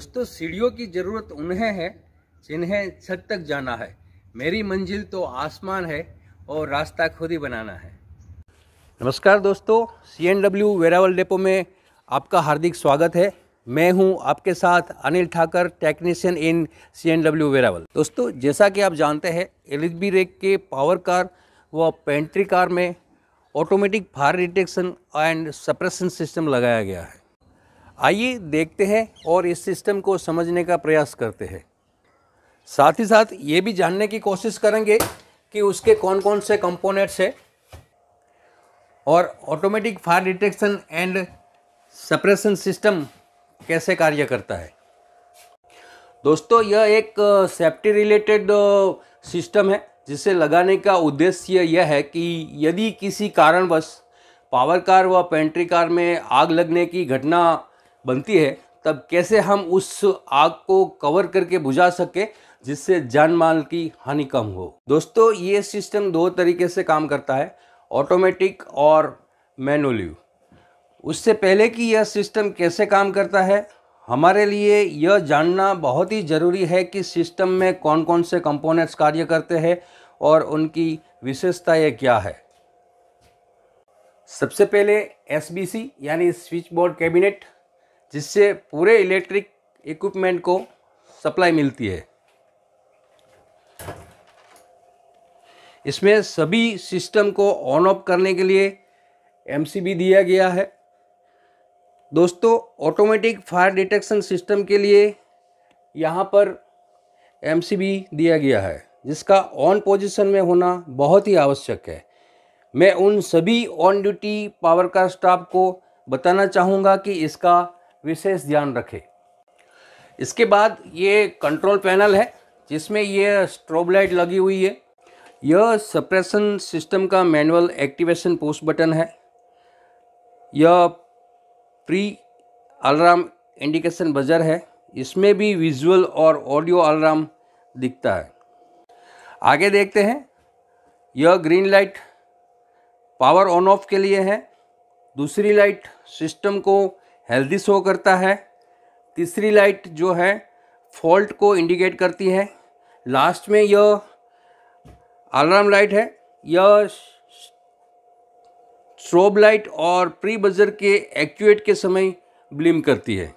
दोस्तों सीढ़ियों की ज़रूरत उन्हें है जिन्हें छत तक जाना है मेरी मंजिल तो आसमान है और रास्ता खुद ही बनाना है नमस्कार दोस्तों C N W Veraval depot में आपका हार्दिक स्वागत है मैं हूं आपके साथ Anil Thakar technician in C N W Veraval दोस्तों जैसा कि आप जानते हैं एलिजबी रेक के पावर कार व पेंट्री कार में automatic fire detection and suppression system लगाया गया है आइए देखते हैं और इस सिस्टम को समझने का प्रयास करते हैं साथ ही साथ ये भी जानने की कोशिश करेंगे कि उसके कौन कौन से कंपोनेंट्स हैं और automatic fire detection and suppression system कैसे कार्य करता है दोस्तों यह एक सेफ्टी रिलेटेड सिस्टम है जिसे लगाने का उद्देश्य यह है कि यदि किसी कारणवश पावर कार व पेंट्री कार में आग लगने की घटना बनती है तब कैसे हम उस आग को कवर करके बुझा सके जिससे जान माल की हानि कम हो दोस्तों ये सिस्टम दो तरीके से काम करता है ऑटोमेटिक और मैनुअली उससे पहले कि यह सिस्टम कैसे काम करता है हमारे लिए यह जानना बहुत ही ज़रूरी है कि सिस्टम में कौन कौन से कंपोनेंट्स कार्य करते हैं और उनकी विशेषताएँ क्या है सबसे पहले एसबीसी यानी स्विच बोर्ड कैबिनेट जिससे पूरे इलेक्ट्रिक इक्विपमेंट को सप्लाई मिलती है इसमें सभी सिस्टम को ऑन ऑफ करने के लिए एमसीबी दिया गया है दोस्तों ऑटोमेटिक फायर डिटेक्शन सिस्टम के लिए यहाँ पर एमसीबी दिया गया है जिसका ऑन पोजीशन में होना बहुत ही आवश्यक है मैं उन सभी ऑन ड्यूटी पावर का स्टाफ को बताना चाहूँगा कि इसका विशेष ध्यान रखें इसके बाद ये कंट्रोल पैनल है जिसमें ये स्ट्रोब लाइट लगी हुई है यह सप्रेशन सिस्टम का मैनुअल एक्टिवेशन पोस्ट बटन है यह प्री अलार्म इंडिकेशन बजर है इसमें भी विजुअल और ऑडियो अलार्म दिखता है आगे देखते हैं यह green light power on off के लिए है दूसरी लाइट सिस्टम को हेल्दी शो करता है तीसरी लाइट जो है फॉल्ट को इंडिकेट करती है लास्ट में यह अलार्म लाइट है यह स्ट्रोब लाइट और प्री बजर के एक्टिवेट के समय ब्लिम करती है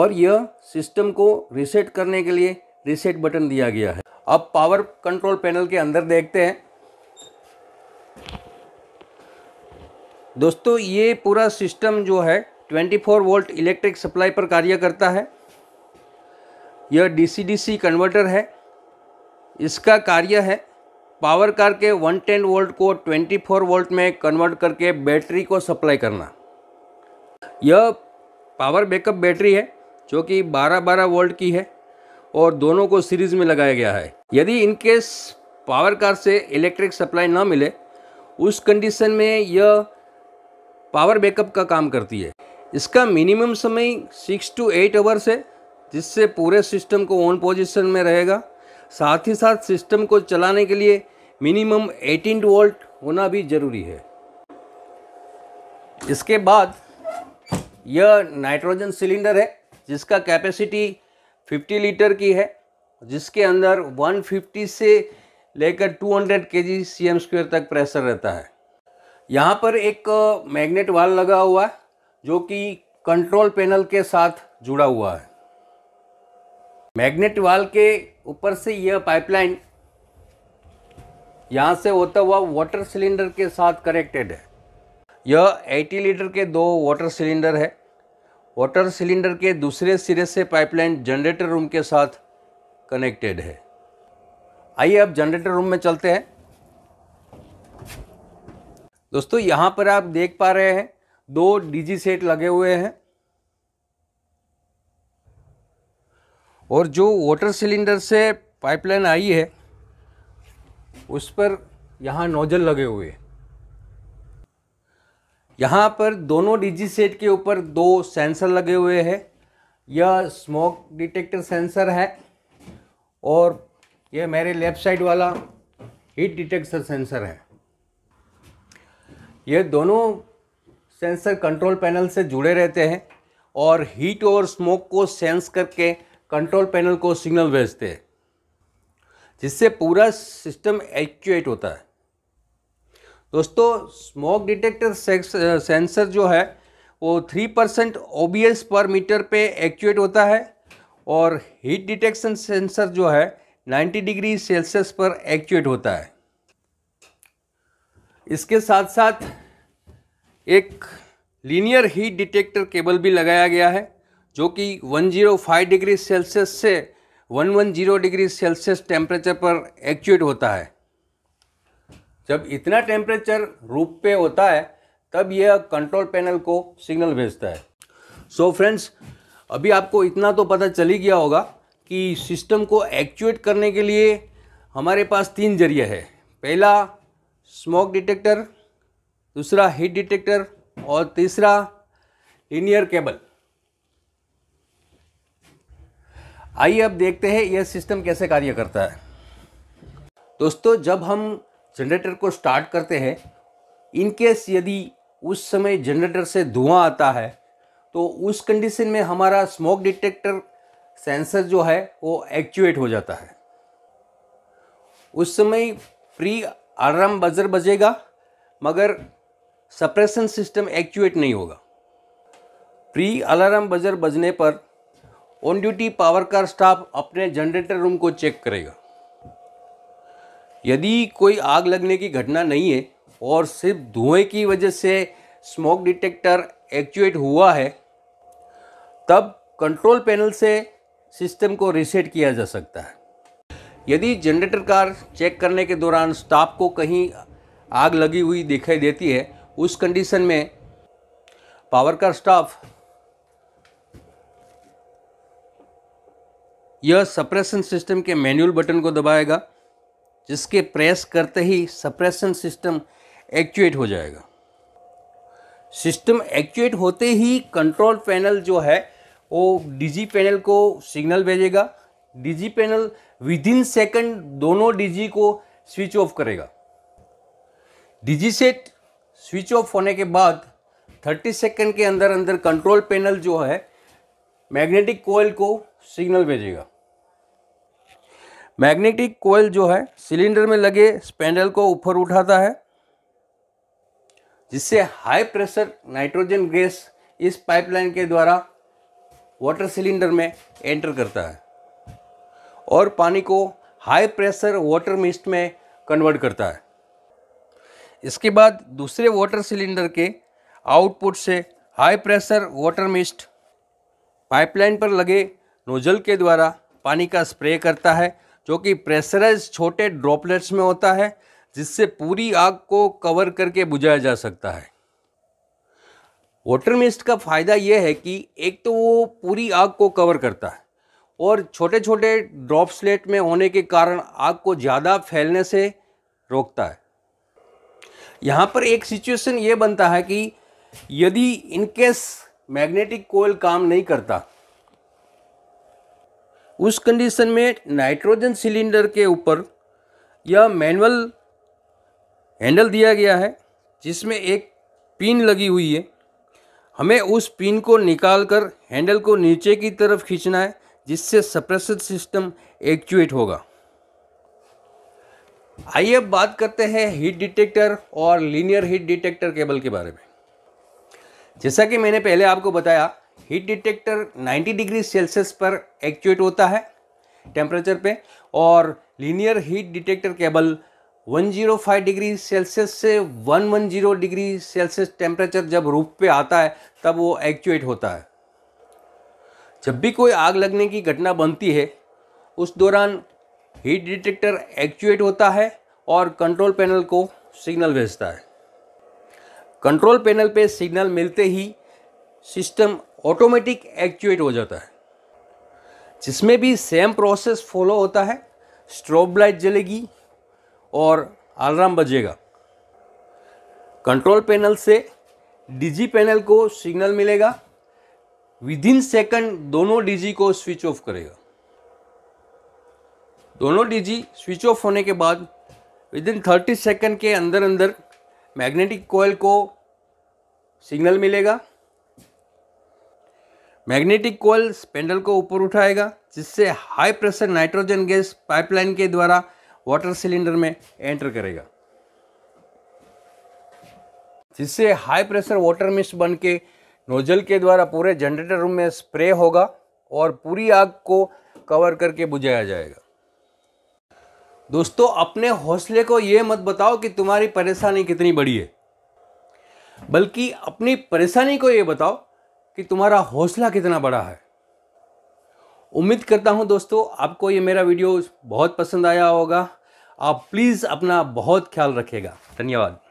और यह सिस्टम को रिसेट करने के लिए रिसेट बटन दिया गया है अब पावर कंट्रोल पैनल के अंदर देखते हैं दोस्तों ये पूरा सिस्टम जो है 24 वोल्ट इलेक्ट्रिक सप्लाई पर कार्य करता है यह डीसीडीसी कन्वर्टर है इसका कार्य है पावर कार के 110 वोल्ट को 24 वोल्ट में कन्वर्ट करके बैटरी को सप्लाई करना यह पावर बैकअप बैटरी है जो कि 12-12 वोल्ट की है और दोनों को सीरीज में लगाया गया है यदि इनकेस पावर कार से इलेक्ट्रिक सप्लाई ना मिले उस कंडीशन में यह पावर बैकअप का काम करती है इसका मिनिमम समय सिक्स टू एट आवर्स है जिससे पूरे सिस्टम को ऑन पोजिशन में रहेगा साथ ही साथ सिस्टम को चलाने के लिए मिनिमम 18 वोल्ट होना भी ज़रूरी है इसके बाद यह नाइट्रोजन सिलेंडर है जिसका कैपेसिटी 50 लीटर की है जिसके अंदर 150 से लेकर 200 hundred K G C M square तक प्रेशर रहता है यहाँ पर एक मैग्नेट वाल लगा हुआ है जो कि कंट्रोल पैनल के साथ जुड़ा हुआ है मैग्नेट वाल के ऊपर से यह पाइपलाइन यहाँ से होता हुआ वाटर सिलेंडर के साथ कनेक्टेड है यह 80 लीटर के दो वाटर सिलेंडर है वाटर सिलेंडर के दूसरे सिरे से पाइपलाइन जनरेटर रूम के साथ कनेक्टेड है आइए अब जनरेटर रूम में चलते हैं दोस्तों यहाँ पर आप देख पा रहे हैं दो डीजी सेट लगे हुए हैं और जो वाटर सिलेंडर से पाइपलाइन आई है उस पर यहाँ नोजल लगे हुए हैं यहाँ पर दोनों डीजी सेट के ऊपर दो सेंसर लगे हुए हैं यह स्मोक डिटेक्टर सेंसर है और यह मेरे लेफ्ट साइड वाला हीट डिटेक्टर सेंसर है ये दोनों सेंसर कंट्रोल पैनल से जुड़े रहते हैं और हीट और स्मोक को सेंस करके कंट्रोल पैनल को सिग्नल भेजते हैं जिससे पूरा सिस्टम एक्चुएट होता है दोस्तों स्मोक डिटेक्टर सेंसर जो है वो थ्री परसेंट ओ पर मीटर पे एक्चुएट होता है और हीट डिटेक्शन सेंसर जो है नाइन्टी डिग्री सेल्सियस पर एक्चुएट होता है इसके साथ साथ एक लीनियर हीट डिटेक्टर केबल भी लगाया गया है जो कि 105 डिग्री सेल्सियस से 110 डिग्री सेल्सियस टेम्परेचर पर एक्चुएट होता है जब इतना टेम्परेचर रूप पे होता है तब यह कंट्रोल पैनल को सिग्नल भेजता है सो so फ्रेंड्स अभी आपको इतना तो पता चल ही गया होगा कि सिस्टम को एक्चुएट करने के लिए हमारे पास तीन जरिए है पहला स्मोक डिटेक्टर दूसरा हीट डिटेक्टर और तीसरा लीनियर केबल आइए अब देखते हैं यह सिस्टम कैसे कार्य करता है दोस्तों जब हम जनरेटर को स्टार्ट करते हैं इनकेस यदि उस समय जनरेटर से धुआं आता है तो उस कंडीशन में हमारा स्मोक डिटेक्टर सेंसर जो है वो एक्चुएट हो जाता है उस समय प्री अलार्म बजर बजेगा मगर सप्रेशन सिस्टम एक्चुएट नहीं होगा प्री अलार्म बजर बजने पर on duty power car staff अपने जनरेटर रूम को चेक करेगा यदि कोई आग लगने की घटना नहीं है और सिर्फ धुएं की वजह से स्मोक डिटेक्टर एक्चुएट हुआ है तब कंट्रोल पैनल से सिस्टम को रिसेट किया जा सकता है यदि जनरेटर कार चेक करने के दौरान स्टाफ को कहीं आग लगी हुई दिखाई देती है उस कंडीशन में पावर कार स्टाफ यह सप्रेशन सिस्टम के मैनुअल बटन को दबाएगा जिसके प्रेस करते ही सप्रेशन सिस्टम एक्चुएट हो जाएगा सिस्टम एक्चुएट होते ही कंट्रोल पैनल जो है वो डीजी पैनल को सिग्नल भेजेगा DG panel within second दोनों डीजी को स्विच ऑफ करेगा डीजी सेट स्विच ऑफ होने के बाद 30 सेकेंड के अंदर अंदर कंट्रोल पैनल जो है मैग्नेटिक कोयल को सिग्नल भेजेगा मैग्नेटिक कोयल जो है सिलेंडर में लगे स्पैंडल को ऊपर उठाता है जिससे हाई प्रेशर नाइट्रोजन गैस इस पाइपलाइन के द्वारा वाटर सिलेंडर में एंटर करता है और पानी को हाई प्रेशर वाटर मिस्ट में कन्वर्ट करता है इसके बाद दूसरे वाटर सिलेंडर के आउटपुट से high pressure water mist pipeline पर लगे नोजल के द्वारा पानी का स्प्रे करता है जो कि प्रेशराइज छोटे ड्रॉपलेट्स में होता है जिससे पूरी आग को कवर करके बुझाया जा सकता है वाटर मिस्ट का फ़ायदा यह है कि एक तो वो पूरी आग को कवर करता है और छोटे छोटे स्लेट में होने के कारण आग को ज़्यादा फैलने से रोकता है यहाँ पर एक सिचुएशन ये बनता है कि यदि इनकेस मैग्नेटिक कोयल काम नहीं करता उस कंडीशन में नाइट्रोजन सिलेंडर के ऊपर यह मैनुअल हैंडल दिया गया है जिसमें एक पिन लगी हुई है हमें उस पिन को निकाल कर हैंडल को नीचे की तरफ खींचना है जिससे सप्रेसर सिस्टम एक्चुएट होगा आइए अब बात करते हैं हीट डिटेक्टर और लीनियर हीट डिटेक्टर केबल के बारे में जैसा कि मैंने पहले आपको बताया हीट डिटेक्टर 90 डिग्री सेल्सियस पर एक्चुएट होता है टेम्परेचर पे और linear heat detector cable 105 degree Celsius से 110 डिग्री सेल्सियस टेम्परेचर जब रूप पे आता है तब वो एक्चुएट होता है जब भी कोई आग लगने की घटना बनती है उस दौरान हीट डिटेक्टर एक्चुएट होता है और कंट्रोल पैनल को सिग्नल भेजता है कंट्रोल पैनल पे सिग्नल मिलते ही सिस्टम ऑटोमेटिक एक्चुएट हो जाता है जिसमें भी सेम प्रोसेस फॉलो होता है स्ट्रोब लाइट जलेगी और अलार्म बजेगा कंट्रोल पैनल से डीजी पैनल को सिग्नल मिलेगा विद इन सेकंड दोनों डीजी को स्विच ऑफ करेगा दोनों डीजी स्विच ऑफ होने के बाद विद इन थर्टी सेकेंड के अंदर अंदर मैग्नेटिक कोयल को सिग्नल मिलेगा मैग्नेटिक कोयल स्पेंडल को ऊपर उठाएगा जिससे high pressure nitrogen gas pipeline के द्वारा वाटर सिलेंडर में एंटर करेगा जिससे हाई प्रेशर वाटर मिस्ट बन के नोजल के द्वारा पूरे जनरेटर रूम में स्प्रे होगा और पूरी आग को कवर करके बुझाया जाएगा दोस्तों अपने हौसले को ये मत बताओ कि तुम्हारी परेशानी कितनी बड़ी है बल्कि अपनी परेशानी को ये बताओ कि तुम्हारा हौसला कितना बड़ा है उम्मीद करता हूँ दोस्तों आपको ये मेरा वीडियो बहुत पसंद आया होगा आप प्लीज़ अपना बहुत ख्याल रखेगा धन्यवाद